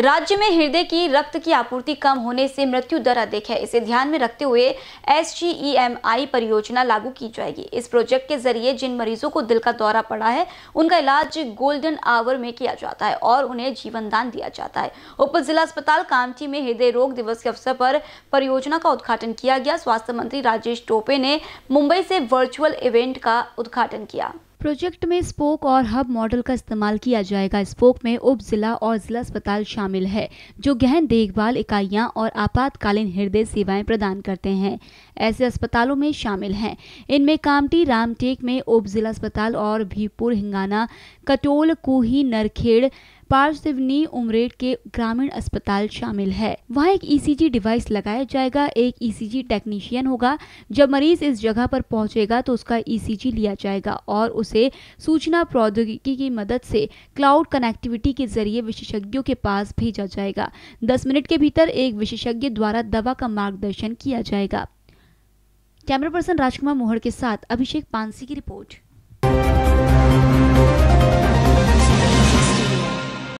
राज्य में हृदय की रक्त की आपूर्ति कम होने से मृत्यु दर अधिक है इसे ध्यान में रखते हुए एस परियोजना लागू की जाएगी इस प्रोजेक्ट के जरिए जिन मरीजों को दिल का दौरा पड़ा है उनका इलाज गोल्डन आवर में किया जाता है और उन्हें जीवनदान दिया जाता है उप जिला अस्पताल कामठी में हृदय रोग दिवस के अवसर पर परियोजना का उद्घाटन किया गया स्वास्थ्य मंत्री राजेश टोपे ने मुंबई से वर्चुअल इवेंट का उद्घाटन किया प्रोजेक्ट में स्पोक और हब मॉडल का इस्तेमाल किया जाएगा स्पोक में उप जिला और जिला अस्पताल शामिल है जो गहन देखभाल इकाइयां और आपातकालीन हृदय सेवाएं प्रदान करते हैं ऐसे अस्पतालों में शामिल हैं इनमें कामटी रामटेक में उप जिला अस्पताल और भीपुर हिंगाना कटोल कूही नरखेड़ पार्थिवनी उमरेड के ग्रामीण अस्पताल शामिल है वहाँ एक ईसीजी e डिवाइस लगाया जाएगा एक ईसीजी e टेक्नीशियन होगा जब मरीज इस जगह पर पहुंचेगा तो उसका ईसीजी e लिया जाएगा और उसे सूचना प्रौद्योगिकी की मदद से क्लाउड कनेक्टिविटी के जरिए विशेषज्ञों के पास भेजा जाएगा दस मिनट के भीतर एक विशेषज्ञ द्वारा दवा का मार्गदर्शन किया जाएगा कैमरा पर्सन राजकुमार मोहर के साथ अभिषेक पानसी की रिपोर्ट